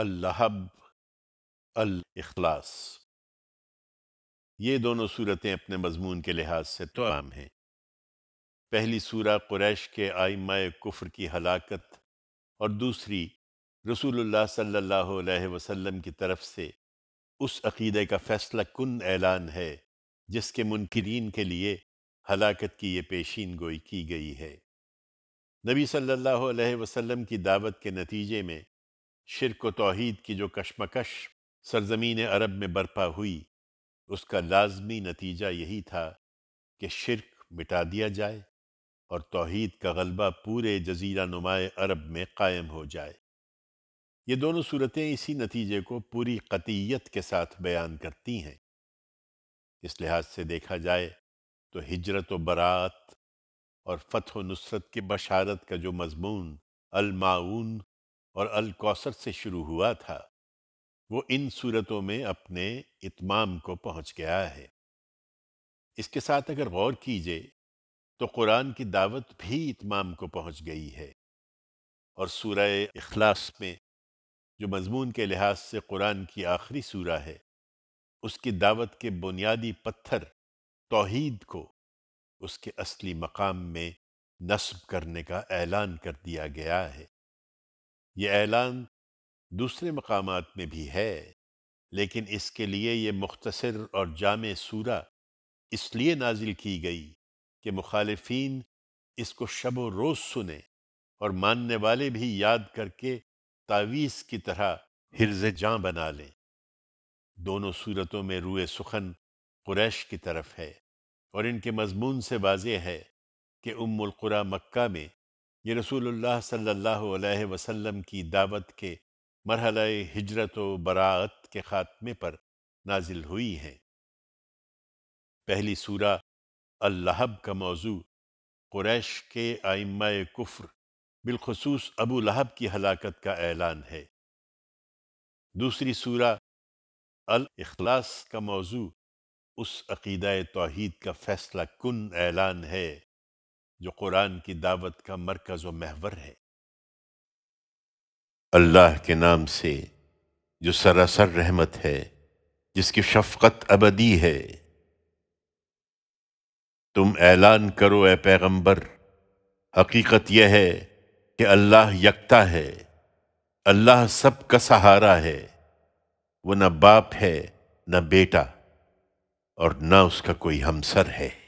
अल्लाहब अल अखलास ये दोनों सूरतें अपने मजमून के लिहाज से तो आम हैं पहली सूरा कुरैश के आइमा कुफ्र की हलाकत और दूसरी रसूलुल्लाह सल्लल्लाहु अलैहि वसल्लम की तरफ से उस अकीदे का फैसला कन ऐलान है जिसके मुनकरीन के लिए हलाकत की ये पेशीन गोई की गई है नबी सल्लल्लाहु अलैहि वसल्लम की दावत के नतीजे में शिरक व तोहद की जो कशमकश सरजमीन अरब में बर्पा हुई उसका लाजमी नतीजा यही था कि शिरक मिटा दिया जाए और तोहद का गलबा पूरे जजीरा नुमाए अरब में कायम हो जाए ये दोनों सूरतें इसी नतीजे को पूरी कतीयत के साथ बयान करती हैं इस लिहाज से देखा जाए तो हिजरत व बरात और फतह नुसरत की बशारत का जो मजमून अलमाउन और अलकौसर से शुरू हुआ था वो इन सूरतों में अपने इतमाम को पहुंच गया है इसके साथ अगर गौर कीजिए तो कुरान की दावत भी इतमाम को पहुंच गई है और सूरह इखलास में जो मजमून के लिहाज से कुरान की आखिरी सूरा है उसकी दावत के बुनियादी पत्थर तोहीद को उसके असली मकाम में नस्ब करने का ऐलान कर दिया गया है ये ऐलान दूसरे मकाम में भी है लेकिन इसके लिए ये मुख्तर और जाम सूरा इसलिए नाजिल की गई कि मुखालफी इसको शब व रोज़ सुने और मानने वाले भी याद करके तावीज़ की तरह हिरज जाँ बना लें दोनों सूरतों में रूए सुखन क्रैश की तरफ है और इनके मजमून से वाज है कि उम्मकुरा मक्का में ये रसूलुल्लाह सल्लल्लाहु अलैहि वसल्लम की दावत के मरहल हिजरत व बरात के ख़ात्मे पर नाजिल हुई हैं पहली सूरा अल्लाहब का मौजू क्रैश के आइम कुफ्र बिलखसूस अबू लहब की हलाकत का ऐलान है दूसरी सूरा अल इखलास का मौजू उस अकीद तोहद का फ़ैसला कन ऐलान है जो कुरान की दावत का मरकज व महवर है अल्लाह के नाम से जो सरासर रहमत है जिसकी शफकत अबदी है तुम ऐलान करो ए पैगंबर हकीकत यह है कि अल्लाह यकता है अल्लाह सब का सहारा है वो न बाप है न बेटा और न उसका कोई हमसर है